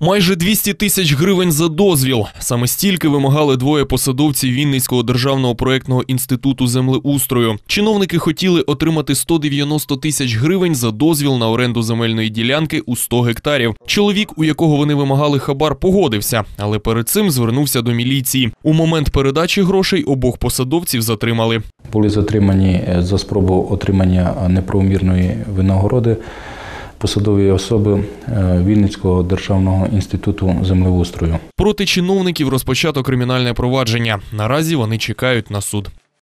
Майже 200 тисяч гривень за дозвіл. Саме стільки вимагали двоє посадовців Вінницького державного проєктного інституту землеустрою. Чиновники хотіли отримати 190 тисяч гривень за дозвіл на оренду земельної ділянки у 100 гектарів. Чоловік, у якого вони вимагали хабар, погодився, але перед цим звернувся до міліції. У момент передачі грошей обох посадовців затримали. Були затримані е, за спробу отримання е, неправомірної винагороди посадові особи е, Вінницького державного інституту землеустрою. Проти чиновників розпочато кримінальне провадження. Наразі вони чекають на суд.